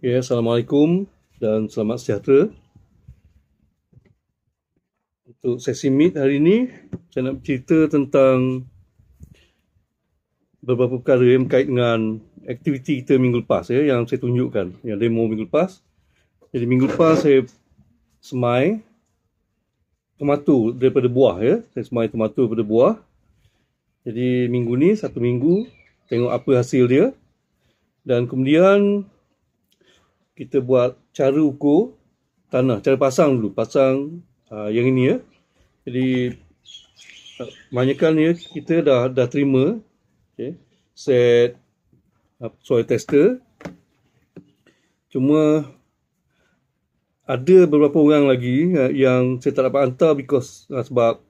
Okay, ya, Assalamualaikum dan selamat sejahtera. Untuk sesi meet hari ini, saya nak cerita tentang beberapa perkara yang berkait dengan aktiviti kita minggu lepas ya, yang saya tunjukkan, yang demo minggu lepas. Jadi minggu lepas saya semai tomato daripada buah ya. Saya semai tomato daripada buah. Jadi minggu ni, satu minggu, tengok apa hasil dia. Dan kemudian kita buat cara ukur tanah, cara pasang dulu, pasang uh, yang ini ya. Jadi uh, banyakkan ya kita dah dah terima okey set uh, soil tester cuma ada beberapa orang lagi uh, yang saya tak dapat hantar because sebab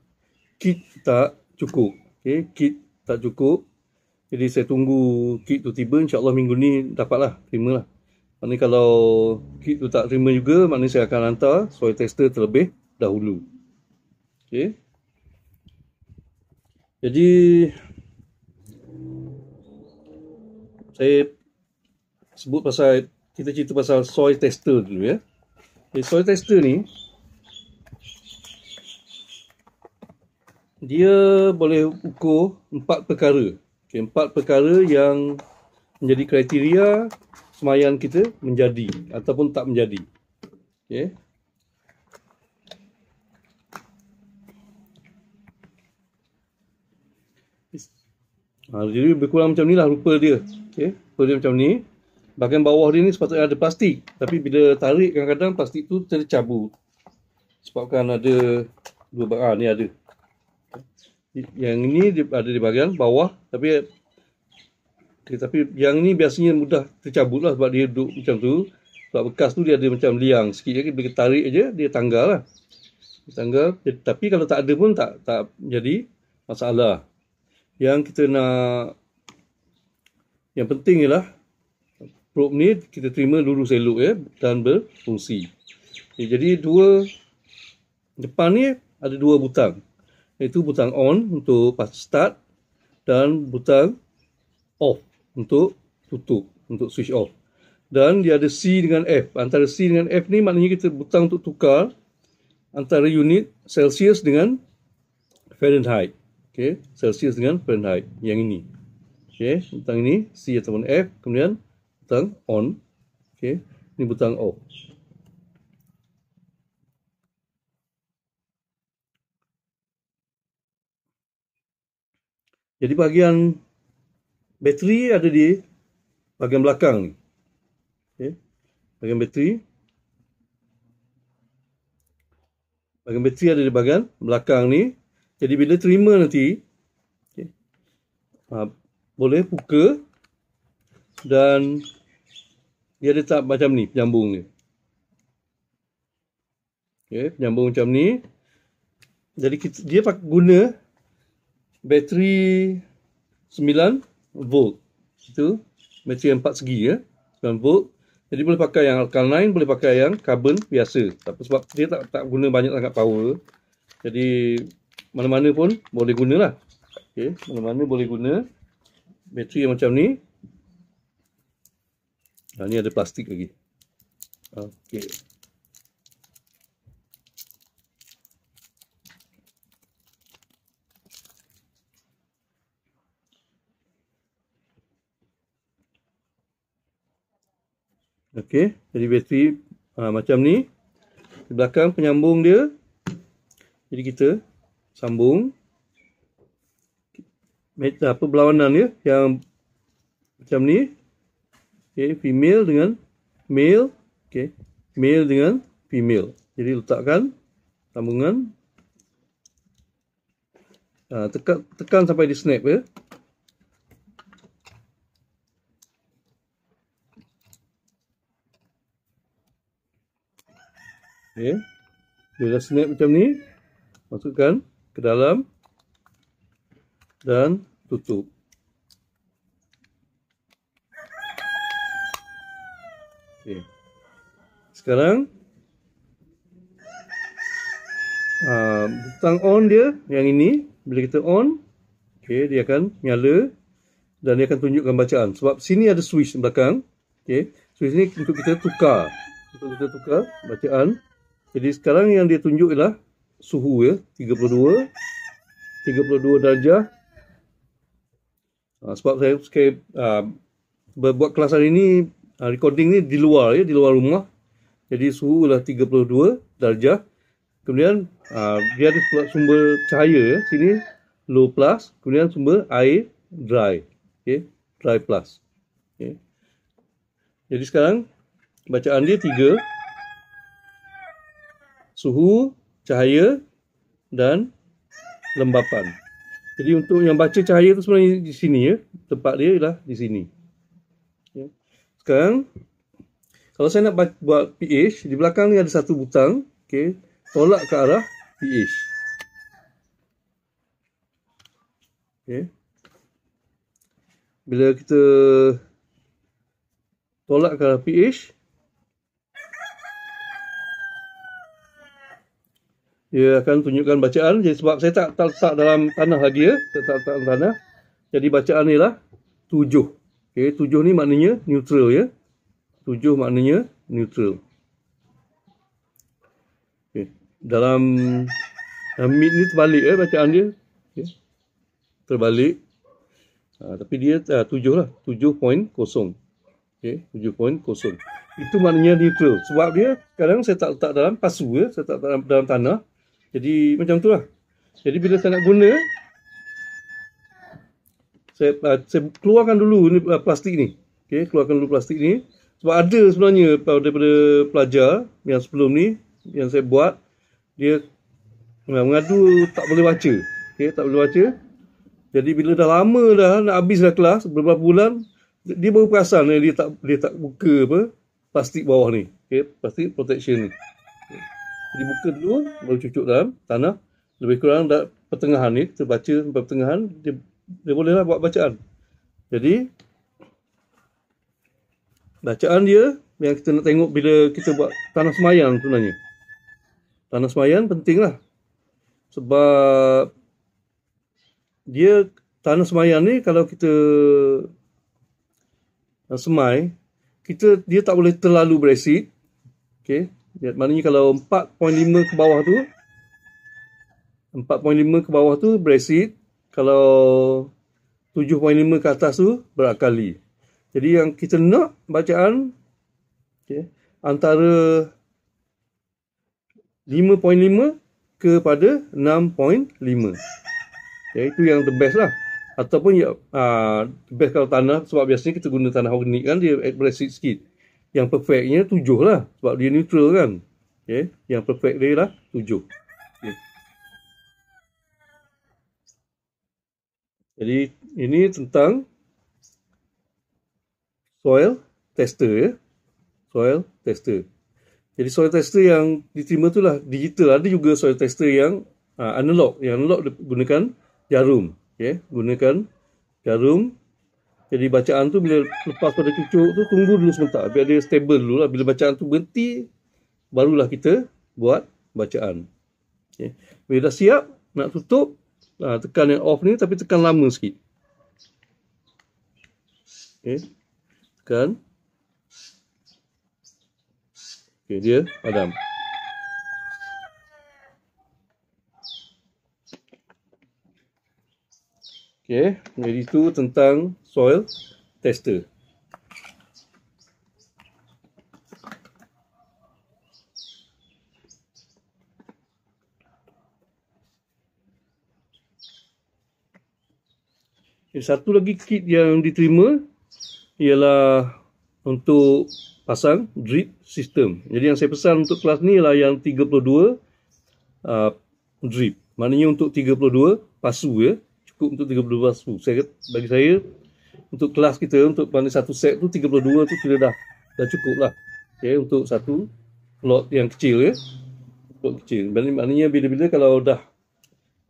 kit tak cukup okey kit tak cukup jadi saya tunggu kit tu tiba insyaallah minggu ni dapatlah terimalah Maksudnya kalau kit tu tak terima juga, maknanya saya akan hantar soil tester terlebih dahulu. Okey. Jadi saya sebut pasal kita cerita pasal soil tester dulu ya. Okay, soil tester ni dia boleh ukur empat perkara. Okey, empat perkara yang menjadi kriteria semayan kita menjadi ataupun tak menjadi. Okay. Ha, ah, jadi lebih kurang macam ni lah rupa dia. Okay. Rupa dia macam ni. Bahagian bawah dia ni sepatutnya ada plastik. Tapi bila tarik kadang-kadang plastik tu tercabut. Sebabkan ada dua bahagian. Ah, ha, ni ada. Yang ini ada di bahagian bawah. Tapi Okay, tapi yang ni biasanya mudah tercabut lah sebab dia duduk macam tu. Sebab bekas tu dia ada macam liang sikit je. Bila tarik je, dia tanggal lah. Dia tanggal. Dia, tapi kalau tak ada pun tak tak jadi masalah. Yang kita nak... Yang penting ialah probe ni kita terima lurus elok ya dan berfungsi. Okay, jadi dua depan ni ada dua butang. Itu butang on untuk start dan butang off untuk tutup, untuk switch off. Dan dia ada C dengan F. Antara C dengan F ni maknanya kita butang untuk tukar antara unit Celsius dengan Fahrenheit. Okay, Celsius dengan Fahrenheit. Yang ini. Okay, butang ini C ataupun F. Kemudian butang on. Okay, ini butang off. Jadi bahagian bateri ada di bahagian belakang ni. Okay. Ya. Bahagian bateri. Bahagian bateri ada di bahagian belakang ni. Jadi bila terima nanti, okay. ha, boleh buka dan dia letak macam ni penyambung ni, Okay, penyambung macam ni. Jadi kita, dia guna bateri volt. Itu material empat segi ya. 9 volt. Jadi boleh pakai yang alkaline, boleh pakai yang carbon biasa. Tapi sebab dia tak tak guna banyak sangat power. Jadi mana-mana pun boleh gunalah. Okey, mana-mana boleh guna bateri yang macam ni. Dan ni ada plastik lagi. Okey. Okey, jadi bateri ha, macam ni. Di belakang penyambung dia. Jadi kita sambung. Meta ah, apa berlawanan dia yang macam ni. Okey, female dengan male. Okey, male dengan female. Jadi letakkan sambungan. Ha, ah, tekan, tekan sampai di snap ya. Okay. Bila dah snap macam ni, masukkan ke dalam dan tutup. Okay. Sekarang, uh, ah, butang on dia yang ini, bila kita on, okay, dia akan nyala dan dia akan tunjukkan bacaan. Sebab sini ada switch di belakang. Okay. Switch ni untuk kita tukar. Untuk kita tukar Bacaan. Jadi sekarang yang dia tunjuk ialah suhu ya, 32 32 darjah. Uh, sebab saya sekarang uh, buat kelas hari ini ah, recording ni di luar ya, di luar rumah. Jadi suhu ialah 32 darjah. Kemudian uh, dia ada sumber cahaya ya, sini low plus, kemudian sumber air dry. Okey, dry plus. Okey. Jadi sekarang bacaan dia 3 suhu, cahaya dan lembapan. Jadi untuk yang baca cahaya tu sebenarnya di sini ya. Tempat dia ialah di sini. Ya. Sekarang kalau saya nak buat pH di belakang ni ada satu butang, okey. Tolak ke arah pH. Okey. Bila kita tolak ke arah pH, dia akan tunjukkan bacaan jadi sebab saya tak tak dalam tanah lagi ya saya tak letak dalam tanah jadi bacaan ni lah 7 ok 7 ni maknanya neutral ya 7 maknanya neutral ok dalam dalam mid ni terbalik ya bacaan dia ok terbalik ha, tapi dia ha, 7 lah 7.0 ok 7.0 itu maknanya neutral sebab dia kadang saya tak letak dalam pasu ya saya tak letak dalam, dalam tanah jadi macam tu lah. Jadi bila saya nak guna, saya, uh, saya keluarkan dulu ni, uh, plastik ni. Okay, keluarkan dulu plastik ni. Sebab ada sebenarnya uh, daripada pelajar yang sebelum ni, yang saya buat, dia mengadu tak boleh baca. Okay, tak boleh baca. Jadi bila dah lama dah, nak habis dah kelas, beberapa bulan, dia baru perasan dia tak dia tak buka apa plastik bawah ni. Okay, plastik protection ni dibuka dulu baru cucuk dalam tanah lebih kurang dah pertengahan ni terbaca sampai pertengahan dia, dia bolehlah buat bacaan jadi bacaan dia yang kita nak tengok bila kita buat tanah semayan tu sebenarnya tanah semayan pentinglah sebab dia tanah semayan ni kalau kita semai kita dia tak boleh terlalu beresik okay? Ya, maknanya kalau 4.5 ke bawah tu 4.5 ke bawah tu beresit. kalau 7.5 ke atas tu berakali jadi yang kita nak bacaan okay, antara 5.5 kepada 6.5 okay, ya, itu yang the best lah ataupun ya, uh, best kalau tanah sebab biasanya kita guna tanah organik kan dia beresit sikit yang perfectnya tujuh lah sebab dia neutral kan okay. Ya, yang perfect dia lah tujuh okay. Ya. jadi ini tentang soil tester ya. soil tester jadi soil tester yang diterima tu lah digital ada juga soil tester yang uh, analog yang analog gunakan jarum okay. Ya. gunakan jarum jadi bacaan tu bila lepas pada cucuk tu tunggu dulu sebentar biar dia stable dulu lah. Bila bacaan tu berhenti barulah kita buat bacaan. Okay. Bila dah siap nak tutup nah, ha, tekan yang off ni tapi tekan lama sikit. Okay. Tekan. Okay, dia padam. okay, jadi itu tentang soil tester Satu lagi kit yang diterima ialah untuk pasang drip system. Jadi yang saya pesan untuk kelas ni ialah yang 32 uh, ah, drip. Maknanya untuk 32 pasu ya cukup untuk 32 basu. Saya bagi saya untuk kelas kita untuk panel satu set tu 32 tu sudah dah dah cukup lah. Okay, ya, untuk satu plot yang kecil ya. Plot kecil. Maksudnya, maknanya bila-bila kalau dah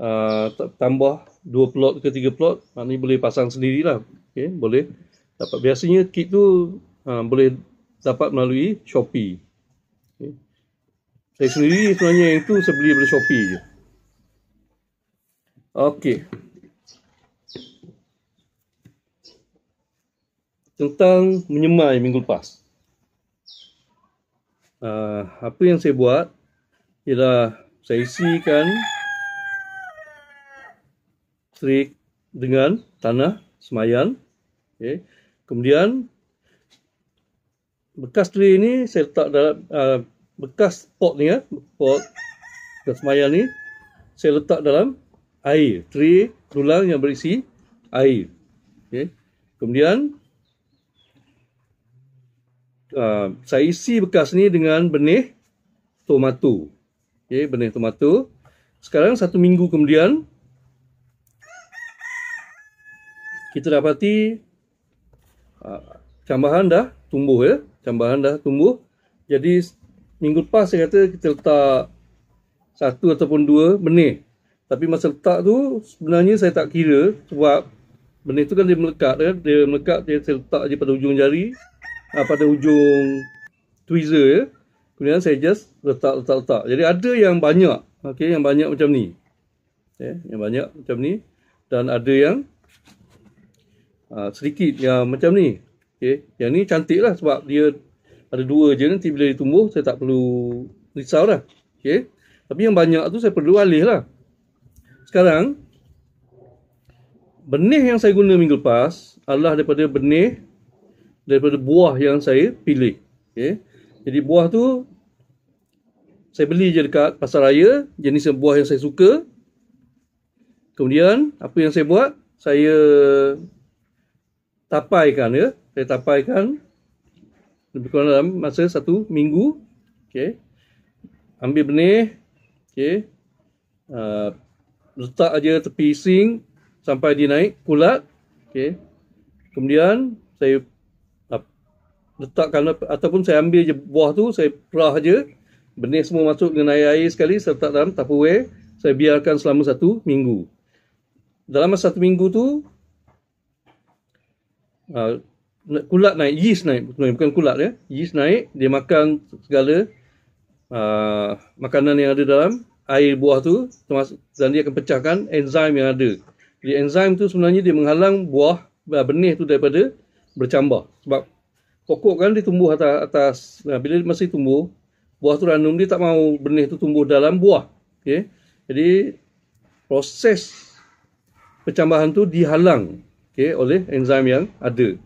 uh, tambah dua plot ke tiga plot, maknanya boleh pasang sendirilah. Okay, ya, boleh dapat. Biasanya kit tu uh, boleh dapat melalui Shopee. Okay. Ya. Saya sendiri sebenarnya itu saya beli daripada Shopee je. Okay. tentang menyemai minggu lepas. Uh, apa yang saya buat ialah saya isikan trik dengan tanah semayan. Okay. Kemudian bekas tray ini saya letak dalam uh, bekas pot ni ya, pot dan semayan ni saya letak dalam air, tray tulang yang berisi air. Okay. Kemudian Ah, saya isi bekas ni dengan benih tomato. Okey, benih tomato. Sekarang satu minggu kemudian kita dapati ah, cambahan dah tumbuh ya. Cambahan dah tumbuh. Jadi minggu lepas saya kata kita letak satu ataupun dua benih. Tapi masa letak tu sebenarnya saya tak kira sebab benih tu kan dia melekat kan. Dia melekat dia letak je pada ujung jari uh, pada ujung tweezer ya. Kemudian saya just letak letak letak. Jadi ada yang banyak. Okey, yang banyak macam ni. Ya, okay, yang banyak macam ni dan ada yang uh, sedikit yang macam ni. Okey, yang ni cantiklah sebab dia ada dua je nanti bila dia tumbuh saya tak perlu risau dah. Okey. Tapi yang banyak tu saya perlu alih lah. Sekarang benih yang saya guna minggu lepas adalah daripada benih daripada buah yang saya pilih. Okay. Jadi buah tu saya beli je dekat pasar raya jenis buah yang saya suka. Kemudian apa yang saya buat? Saya tapaikan ya. Saya tapaikan lebih kurang dalam masa satu minggu. Okay. Ambil benih. Okay. Uh, ah, letak aja tepi sink sampai dia naik kulat. Okay. Kemudian saya letakkan ataupun saya ambil je buah tu, saya perah je. Benih semua masuk dengan air-air sekali, saya letak dalam tupperware. Saya biarkan selama satu minggu. Dalam masa satu minggu tu, uh, kulat naik, yeast naik. Bukan kulat ya. Yeast naik, dia makan segala uh, makanan yang ada dalam air buah tu dan dia akan pecahkan enzim yang ada. Jadi enzim tu sebenarnya dia menghalang buah ah, benih tu daripada bercambah. Sebab pokok kan dia tumbuh atas, atas nah, bila dia masih tumbuh buah tu ranum dia tak mau benih tu tumbuh dalam buah okay? jadi proses pencambahan tu dihalang okay, oleh enzim yang ada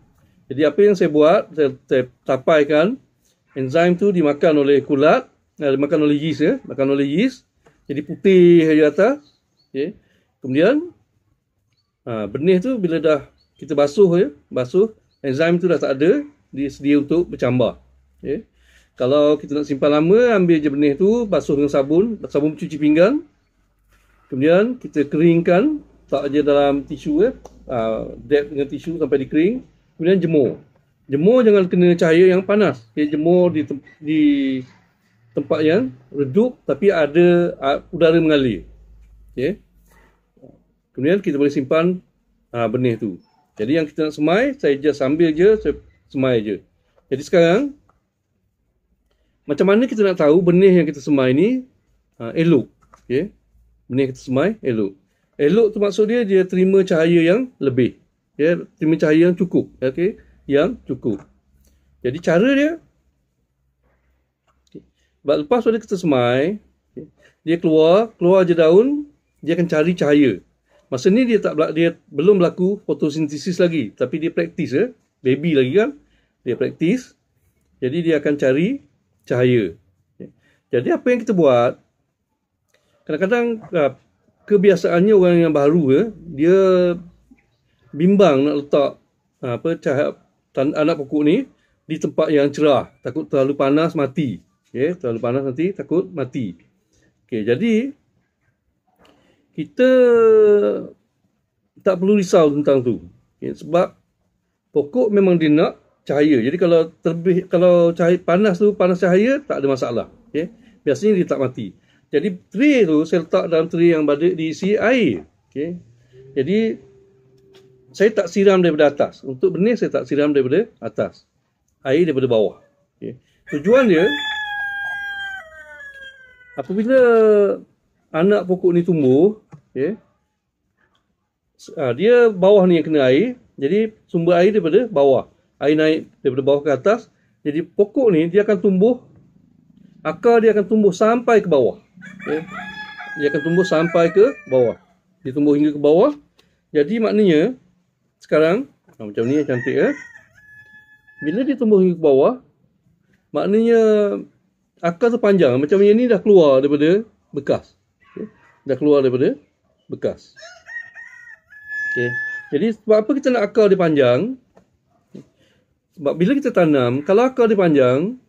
jadi apa yang saya buat saya, saya tapaikan enzim tu dimakan oleh kulat nah, eh, dimakan oleh yeast ya makan oleh yeast jadi putih di atas okay. kemudian ha, benih tu bila dah kita basuh ya basuh enzim tu dah tak ada dia sedia untuk bercambah. Okay. Ya. Kalau kita nak simpan lama, ambil je benih tu, basuh dengan sabun, sabun cuci pinggang. Kemudian kita keringkan, tak aja dalam tisu eh. Uh, dab dengan tisu sampai dikering. Kemudian jemur. Jemur jangan kena cahaya yang panas. Okay, jemur di, tem- di tempat yang redup tapi ada uh, udara mengalir. Okay. Ya. Kemudian kita boleh simpan uh, benih tu. Jadi yang kita nak semai, saya just ambil je, saya semai je. Jadi sekarang macam mana kita nak tahu benih yang kita semai ni uh, ah, elok? Okey. Benih kita semai elok. Elok tu maksud dia dia terima cahaya yang lebih. Ya, terima cahaya yang cukup. okay, yang cukup. Jadi cara dia okay. lepas pada kita semai, okay. dia keluar, keluar je daun, dia akan cari cahaya. Masa ni dia tak dia belum berlaku fotosintesis lagi, tapi dia praktis ya. Eh baby lagi kan dia praktis jadi dia akan cari cahaya jadi apa yang kita buat kadang-kadang ah, kebiasaannya orang yang baru ya dia bimbang nak letak ah, apa cahaya anak pokok ni di tempat yang cerah takut terlalu panas mati okey terlalu panas nanti takut mati okay jadi kita tak perlu risau tentang tu okay, sebab pokok memang dia nak cahaya. Jadi kalau terbih kalau cahaya panas tu panas cahaya tak ada masalah. Okey. Biasanya dia tak mati. Jadi tray tu saya letak dalam tray yang ada diisi air. Okey. Jadi saya tak siram daripada atas. Untuk benih saya tak siram daripada atas. Air daripada bawah. Okey. Tujuan dia apabila anak pokok ni tumbuh, okey uh, dia bawah ni yang kena air jadi sumber air daripada bawah air naik daripada bawah ke atas jadi pokok ni dia akan tumbuh akar dia akan tumbuh sampai ke bawah okay. Ya. dia akan tumbuh sampai ke bawah dia tumbuh hingga ke bawah jadi maknanya sekarang ah, macam ni cantik eh bila dia tumbuh hingga ke bawah maknanya akar tu panjang. macam yang ni dah keluar daripada bekas okay. Ya. dah keluar daripada bekas Okey. Jadi sebab apa kita nak akar dia panjang? Sebab bila kita tanam, kalau akar dia panjang,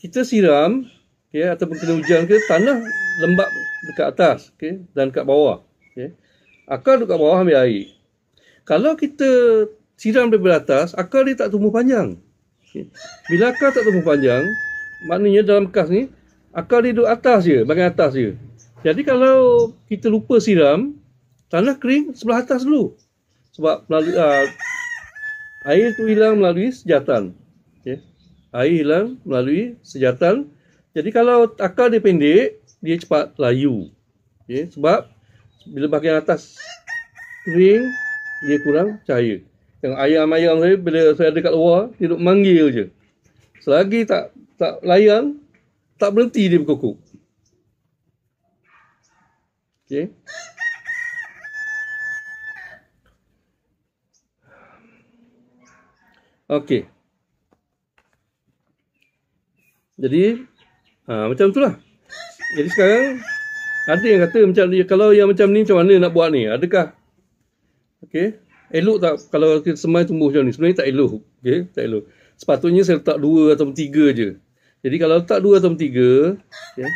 kita siram, okey, ataupun kena hujan ke, tanah lembap dekat atas, okay? dan dekat bawah. Okey. Akar dekat bawah ambil air. Kalau kita siram daripada atas, akar dia tak tumbuh panjang. Okay. Bila akar tak tumbuh panjang, maknanya dalam kas ni, akar dia duduk atas je, bagian atas je. Jadi kalau kita lupa siram, tanah kering sebelah atas dulu sebab melalui uh, air tu hilang melalui sejatan okay. air hilang melalui sejatan jadi kalau akal dia pendek dia cepat layu okay. sebab bila bahagian atas kering dia kurang cahaya yang ayam-ayam saya bila saya dekat luar dia duk manggil je selagi tak tak layang tak berhenti dia berkokok Okay. Okey. Jadi ha, macam itulah. Jadi sekarang ada yang kata macam ni kalau yang macam ni macam mana nak buat ni? Adakah Okey. Elok tak kalau semai tumbuh macam ni? Sebenarnya tak elok. Okey, tak elok. Sepatutnya saya letak dua atau tiga je. Jadi kalau letak dua atau tiga, okay.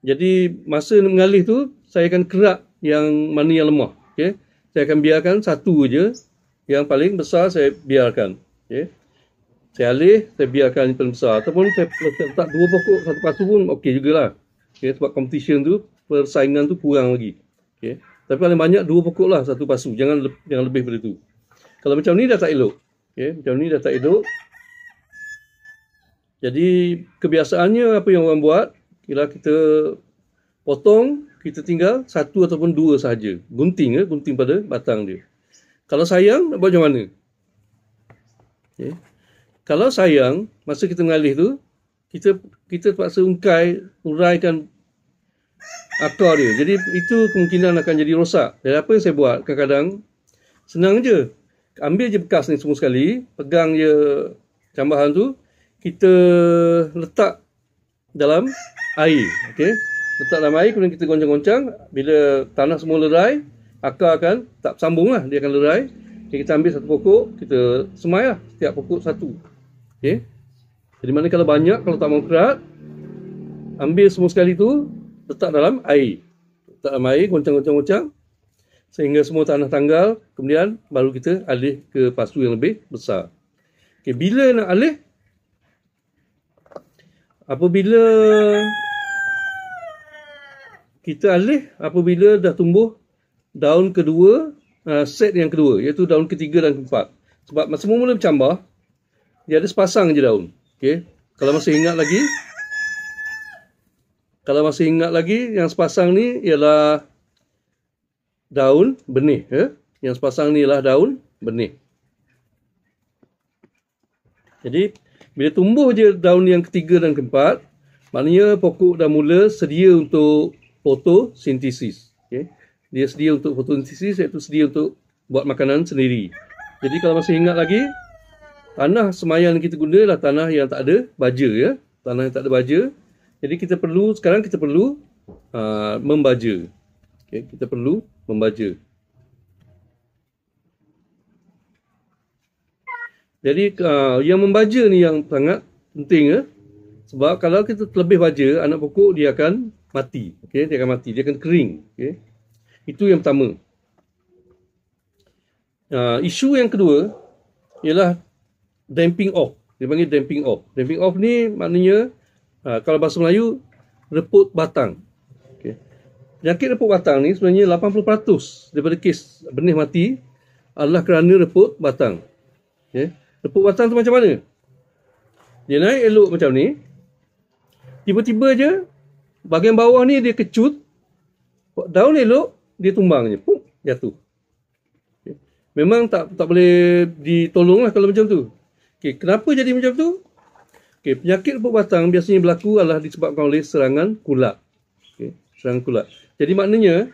jadi masa mengalih tu, saya akan kerak yang mana yang lemah. okey? Saya akan biarkan satu je yang paling besar saya biarkan. Okay. Saya alih, saya biarkan yang paling besar. Ataupun saya, saya letak dua pokok satu pasu pun okey juga lah. Okay, sebab competition tu, persaingan tu kurang lagi. Okay. Tapi paling banyak dua pokok lah satu pasu. Jangan, jangan lebih daripada tu. Kalau macam ni dah tak elok. Okay, macam ni dah tak elok. Jadi kebiasaannya apa yang orang buat, kira kita potong, kita tinggal satu ataupun dua sahaja. Gunting, eh? gunting pada batang dia. Kalau sayang, nak buat macam mana? Okay. Kalau sayang, masa kita mengalih tu, kita kita terpaksa ungkai, uraikan akar dia. Jadi, itu kemungkinan akan jadi rosak. Jadi, apa yang saya buat kadang-kadang, senang je. Ambil je bekas ni semua sekali, pegang je cambahan tu, kita letak dalam air. Okay. Letak dalam air, kemudian kita goncang-goncang. Bila tanah semua lerai, akar akan tak sambung lah dia akan lerai okay, kita ambil satu pokok kita semai lah setiap pokok satu ok jadi mana kalau banyak kalau tak mau kerat ambil semua sekali tu letak dalam air letak dalam air goncang-goncang-goncang sehingga semua tanah tanggal kemudian baru kita alih ke pasu yang lebih besar ok bila nak alih apabila kita alih apabila dah tumbuh daun kedua uh, set yang kedua iaitu daun ketiga dan keempat sebab masa mula bercambah dia ada sepasang je daun okey kalau masih ingat lagi kalau masih ingat lagi yang sepasang ni ialah daun benih ya eh? yang sepasang ni ialah daun benih jadi bila tumbuh je daun yang ketiga dan keempat maknanya pokok dah mula sedia untuk fotosintesis Okay dia sedia untuk fotosintesis iaitu sedia untuk buat makanan sendiri. Jadi kalau masih ingat lagi tanah semayan kita guna ialah tanah yang tak ada baja ya, tanah yang tak ada baja. Jadi kita perlu sekarang kita perlu uh, membaja. Okay, kita perlu membaja. Jadi uh, yang membaja ni yang sangat penting ya. Sebab kalau kita terlebih baja anak pokok dia akan mati. Okey, dia akan mati, dia akan kering. Okey. Itu yang pertama. Uh, isu yang kedua ialah damping off. Dia panggil damping off. Damping off ni maknanya uh, kalau bahasa Melayu reput batang. Okay. Penyakit reput batang ni sebenarnya 80% daripada kes benih mati adalah kerana reput batang. Okay. Reput batang tu macam mana? Dia naik elok macam ni. Tiba-tiba je bahagian bawah ni dia kecut. Daun elok, dia tumbang je, pum, jatuh. Okay. Ya. Memang tak tak boleh ditolong lah kalau macam tu. Okay, kenapa jadi macam tu? Okay, penyakit rumput batang biasanya berlaku adalah disebabkan oleh serangan kulat. Okay, serangan kulat. Jadi maknanya,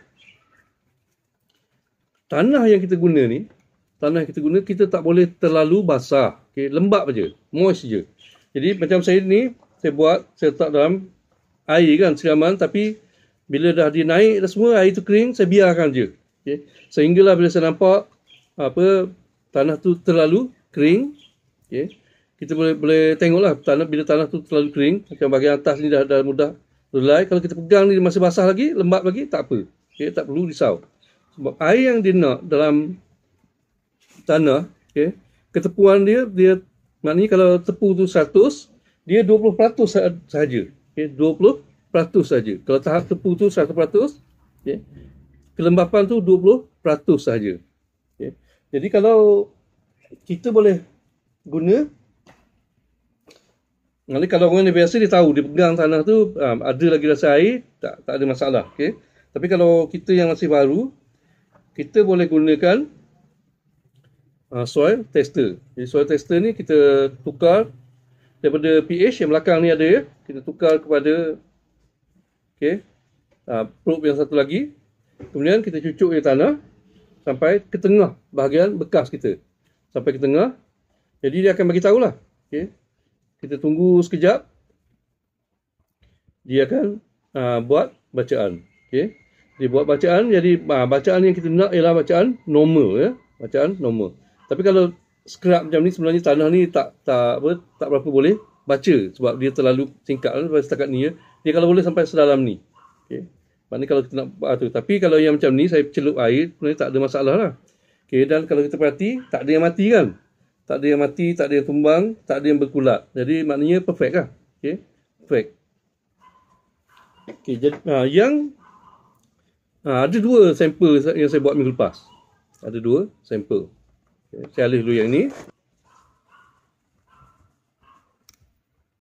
tanah yang kita guna ni, tanah yang kita guna, kita tak boleh terlalu basah. Okay, lembap je, moist je. Jadi macam saya ni, saya buat, saya letak dalam air kan siraman tapi bila dah dia naik dah semua air tu kering saya biarkan je okey sehinggalah bila saya nampak apa tanah tu terlalu kering okey kita boleh boleh tengoklah tanah bila tanah tu terlalu kering macam bahagian atas ni dah dah mudah lelai kalau kita pegang ni masih basah lagi lembab lagi tak apa okey tak perlu risau sebab air yang dia nak dalam tanah okey ketepuan dia dia maknanya kalau tepu tu 100 dia 20% sahaja 20 peratus saja. Kalau tahap tepu tu 100%, okay. kelembapan tu 20% saja. Okay. Jadi kalau kita boleh guna Nanti kalau orang yang biasa dia tahu dia pegang tanah tu um, ada lagi rasa air tak tak ada masalah Okay. tapi kalau kita yang masih baru kita boleh gunakan uh, soil tester. Jadi soil tester ni kita tukar daripada pH yang belakang ni ada ya. Kita tukar kepada Okey. Uh, probe yang satu lagi. Kemudian kita cucuk dia tanah sampai ke tengah bahagian bekas kita. Sampai ke tengah. Jadi dia akan bagi tahulah. Okey. Kita tunggu sekejap. Dia akan uh, buat bacaan. Okey. Dia buat bacaan. Jadi uh, bacaan yang kita nak ialah bacaan normal ya. Bacaan normal. Tapi kalau scrub macam ni sebenarnya tanah ni tak tak apa tak berapa boleh baca sebab dia terlalu singkat kan, setakat ni ya. Dia kalau boleh sampai sedalam ni. Okey. Maknanya kalau kita nak buat ah, tu. Tapi kalau yang macam ni, saya celup air, sebenarnya tak ada masalah lah. Okey, dan kalau kita perhati, tak ada yang mati kan? Tak ada yang mati, tak ada yang tumbang, tak ada yang berkulat. Jadi maknanya perfect lah. Okey, perfect. Okey, jadi ha, yang ha, ada dua sampel yang saya buat minggu lepas. Ada dua sampel. Okay, saya alih dulu yang ni.